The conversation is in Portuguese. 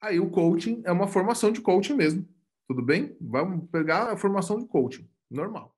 Aí o coaching é uma formação de coaching mesmo. Tudo bem? Vamos pegar a formação de coaching, normal.